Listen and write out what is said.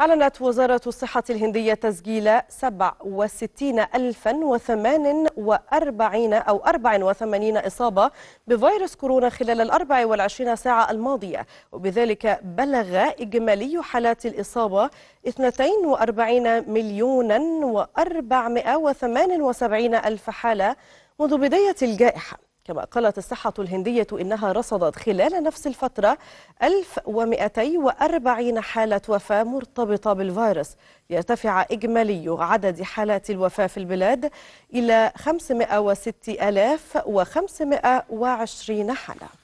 أعلنت وزارة الصحة الهندية تسجيل 67048 أو 84 إصابة بفيروس كورونا خلال ال 24 ساعة الماضية وبذلك بلغ إجمالي حالات الإصابة 42 مليونا و478 ألف حالة منذ بداية الجائحة كما قالت الصحة الهندية إنها رصدت خلال نفس الفترة 1240 حالة وفاة مرتبطة بالفيروس يرتفع إجمالي عدد حالات الوفاة في البلاد إلى 506520 حالة